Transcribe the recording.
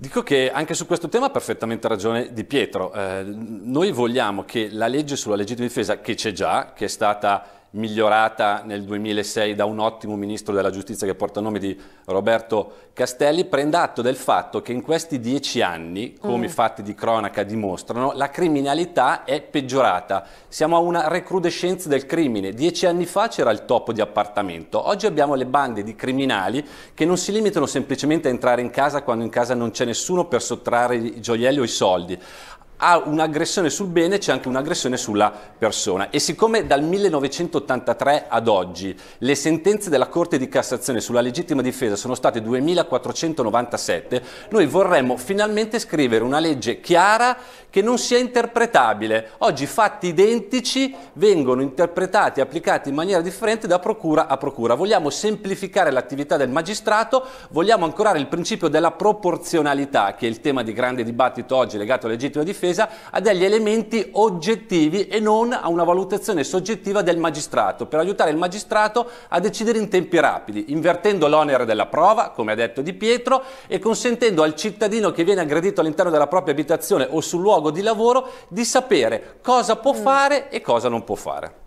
Dico che anche su questo tema ha perfettamente ragione Di Pietro. Eh, noi vogliamo che la legge sulla legittima difesa, che c'è già, che è stata migliorata nel 2006 da un ottimo ministro della giustizia che porta il nome di Roberto Castelli, prenda atto del fatto che in questi dieci anni, come i mm. fatti di cronaca dimostrano, la criminalità è peggiorata. Siamo a una recrudescenza del crimine. Dieci anni fa c'era il topo di appartamento, oggi abbiamo le bande di criminali che non si limitano semplicemente a entrare in casa quando in casa non c'è nessuno per sottrarre i gioielli o i soldi ha un'aggressione sul bene, c'è anche un'aggressione sulla persona. E siccome dal 1983 ad oggi le sentenze della Corte di Cassazione sulla legittima difesa sono state 2497, noi vorremmo finalmente scrivere una legge chiara che non sia interpretabile. Oggi fatti identici vengono interpretati e applicati in maniera differente da procura a procura. Vogliamo semplificare l'attività del magistrato, vogliamo ancorare il principio della proporzionalità, che è il tema di grande dibattito oggi legato alla legittima difesa, a degli elementi oggettivi e non a una valutazione soggettiva del magistrato, per aiutare il magistrato a decidere in tempi rapidi, invertendo l'onere della prova, come ha detto Di Pietro, e consentendo al cittadino che viene aggredito all'interno della propria abitazione o sul luogo luogo di lavoro di sapere cosa può mm. fare e cosa non può fare.